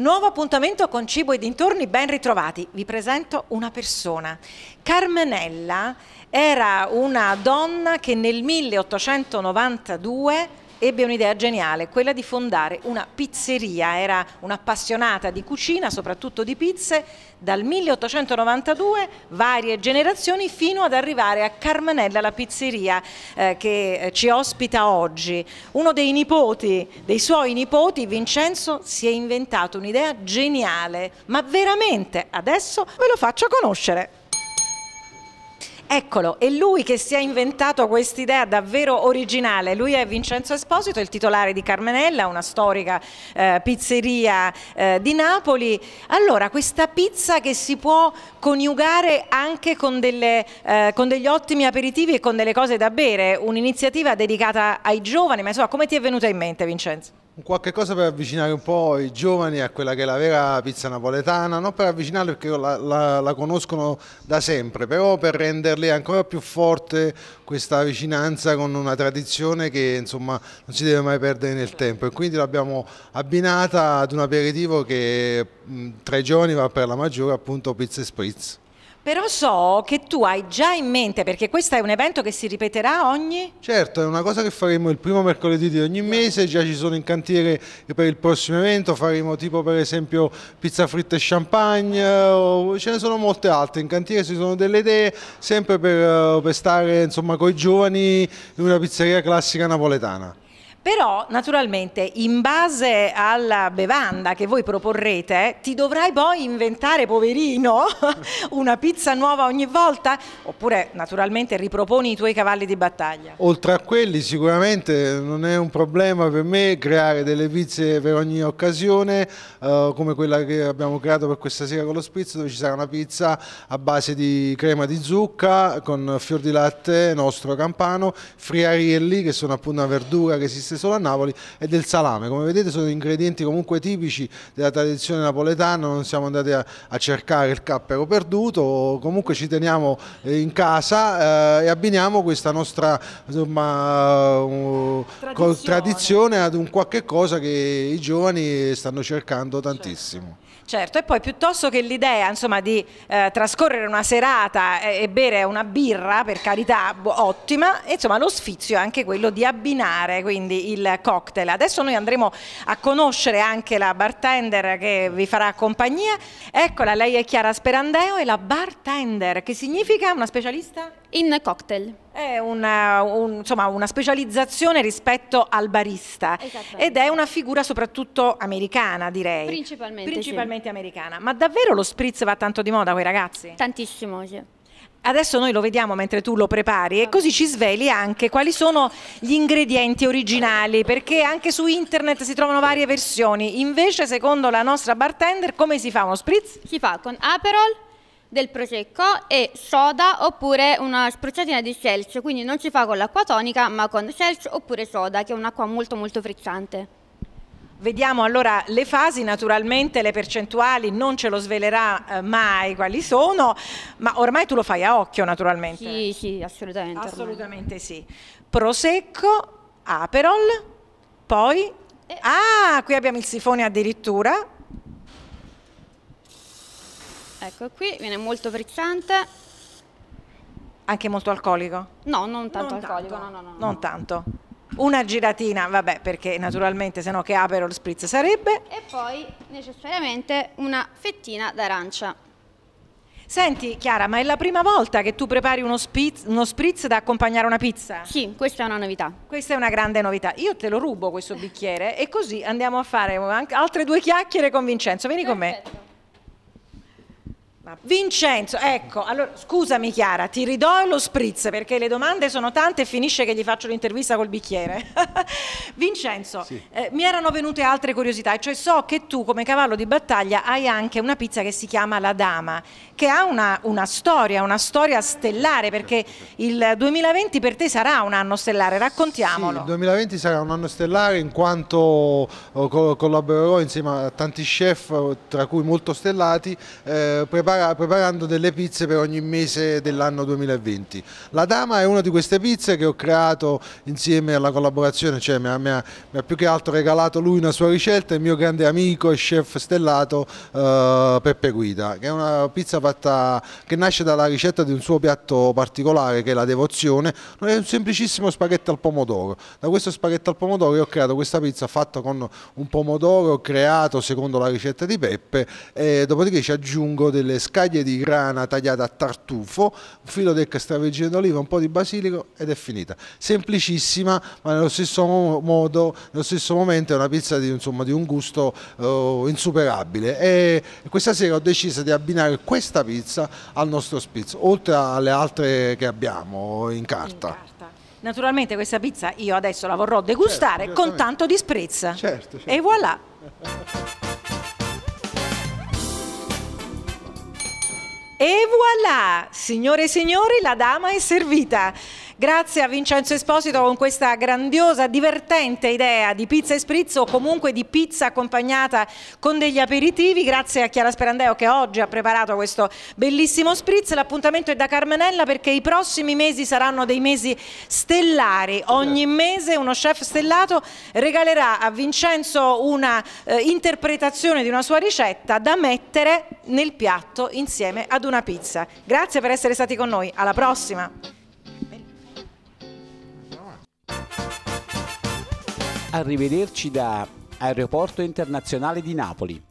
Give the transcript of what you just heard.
Nuovo appuntamento con Cibo e dintorni, ben ritrovati. Vi presento una persona. Carmenella era una donna che nel 1892 ebbe un'idea geniale, quella di fondare una pizzeria, era un'appassionata di cucina, soprattutto di pizze, dal 1892 varie generazioni fino ad arrivare a Carmenella la pizzeria eh, che eh, ci ospita oggi. Uno dei nipoti, dei suoi nipoti, Vincenzo, si è inventato un'idea geniale, ma veramente adesso ve lo faccio conoscere. Eccolo, è lui che si è inventato quest'idea davvero originale. Lui è Vincenzo Esposito, il titolare di Carmenella, una storica eh, pizzeria eh, di Napoli. Allora, questa pizza che si può coniugare anche con, delle, eh, con degli ottimi aperitivi e con delle cose da bere, un'iniziativa dedicata ai giovani, ma insomma come ti è venuta in mente Vincenzo? qualche cosa per avvicinare un po' i giovani a quella che è la vera pizza napoletana, non per avvicinarli perché la, la, la, conoscono da sempre, però per renderle ancora più forte questa vicinanza con una tradizione che insomma non si deve mai perdere nel tempo e quindi l'abbiamo abbinata ad un aperitivo che mh, tra i giovani va per la maggiore appunto pizza e spritz. Però so che tu hai già in mente, perché questo è un evento che si ripeterà ogni... Certo, è una cosa che faremo il primo mercoledì di ogni mese, già ci sono in cantiere per il prossimo evento, faremo tipo per esempio pizza fritta e champagne, ce ne sono molte altre, in cantiere ci sono delle idee, sempre per, eh, per stare insomma con i giovani in una pizzeria classica napoletana. Però naturalmente in base alla bevanda che voi proporrete ti dovrai poi inventare, poverino, una pizza nuova ogni volta oppure naturalmente riproponi i tuoi cavalli di battaglia. Oltre a quelli sicuramente non è un problema per me creare delle pizze per ogni occasione eh, come quella che abbiamo creato per questa sera con lo spritz dove ci sarà una pizza a base di crema di zucca con fior di latte nostro campano, friarielli che sono appunto una verdura che si sta esiste solo a Napoli, è del salame. Come vedete sono ingredienti comunque tipici della tradizione napoletana, non siamo andati a, a cercare il cappero perduto, comunque ci teniamo eh, in casa eh, e abbiniamo questa nostra insomma, eh, tradizione. tradizione. ad un qualche cosa che i giovani stanno cercando certo. tantissimo. Certo, e poi piuttosto che l'idea insomma, di eh, trascorrere una serata e, e bere una birra, per carità, ottima, insomma lo sfizio è anche quello di abbinare quindi il cocktail. Adesso noi andremo a conoscere anche la bartender che vi farà compagnia. Eccola, lei è Chiara Sperandeo e la bartender, che significa una specialista? In cocktail. È una, uh, un, insomma, una specializzazione rispetto al barista ed è una figura soprattutto americana direi. Principalmente. Principalmente sì. americana. Ma davvero lo spritz va tanto di moda con i ragazzi? Tantissimo, sì. Adesso noi lo vediamo mentre tu lo prepari e così ci sveli anche quali sono gli ingredienti originali, perché anche su internet si trovano varie versioni. Invece, secondo la nostra bartender, come si fa uno spritz? Si fa con Aperol, del prosecco e soda oppure una spruzzatina di selcio, quindi non si fa con l'acqua tonica, ma con selcio oppure soda, che è un'acqua molto molto frizzante. Vediamo allora le fasi, naturalmente le percentuali non ce lo svelerà eh, mai quali sono, ma ormai tu lo fai a occhio naturalmente. Sì, sì, assolutamente. Assolutamente ormai. sì. Prosecco, Aperol, poi... Eh. Ah, qui abbiamo il sifone addirittura. Ecco qui, viene molto frizzante. Anche molto alcolico? No, non tanto non alcolico, tanto. No, no, no, Non tanto una giratina, vabbè, perché naturalmente se no che Aperol Spritz sarebbe. E poi necessariamente una fettina d'arancia. Senti Chiara, ma è la prima volta che tu prepari uno, spitz, uno spritz da accompagnare una pizza? Sì, questa è una novità. Questa è una grande novità. Io te lo rubo questo bicchiere e così andiamo a fare altre due chiacchiere con Vincenzo. Vieni Perfetto. con me. Vincenzo, ecco, allora scusami Chiara, ti ridò lo spritz perché le domande sono tante e finisce che gli faccio l'intervista col bicchiere. Vincenzo, sì. eh, mi erano venute altre curiosità, cioè so che tu come cavallo di battaglia hai anche una pizza che si chiama La Dama, che ha una, una storia, una storia stellare perché il 2020 per te sarà un anno stellare, raccontiamolo. Sì, il 2020 sarà un anno stellare in quanto eh, collaborerò insieme a tanti chef, tra cui molto stellati, eh, preparando prepara, preparando delle pizze per ogni mese dell'anno 2020. La Dama è una di queste pizze che ho creato insieme alla collaborazione, cioè mi ha, mi ha, mi ha più che altro regalato lui una sua ricetta, il mio grande amico e chef stellato eh, Peppe Guida, che è una pizza fatta, che nasce dalla ricetta di un suo piatto particolare che è la devozione, è un semplicissimo spaghetto al pomodoro. Da questo spaghetto al pomodoro io ho creato questa pizza fatta con un pomodoro creato secondo la ricetta di Peppe e dopodiché ci aggiungo delle scatole scaglie di grana tagliata a tartufo, un filo di extravergine d'oliva, un po' di basilico ed è finita. Semplicissima, ma nello stesso modo, nello stesso momento è una pizza di, insomma, di un gusto eh, insuperabile. E questa sera ho deciso di abbinare questa pizza al nostro spitz, oltre alle altre che abbiamo in carta. In carta. Naturalmente questa pizza io adesso la vorrò degustare certo, con tanto di sprezza. Certo, certo. E certo. voilà. E voilà, signore e signori, la dama è servita. Grazie a Vincenzo Esposito con questa grandiosa, divertente idea di pizza e spritz o comunque di pizza accompagnata con degli aperitivi. Grazie a Chiara Sperandeo che oggi ha preparato questo bellissimo spritz. L'appuntamento è da Carmenella perché i prossimi mesi saranno dei mesi stellari. Ogni mese uno chef stellato regalerà a Vincenzo una eh, interpretazione di una sua ricetta da mettere nel piatto insieme ad una pizza. Grazie per essere stati con noi. Alla prossima! Arrivederci da Aeroporto Internazionale di Napoli.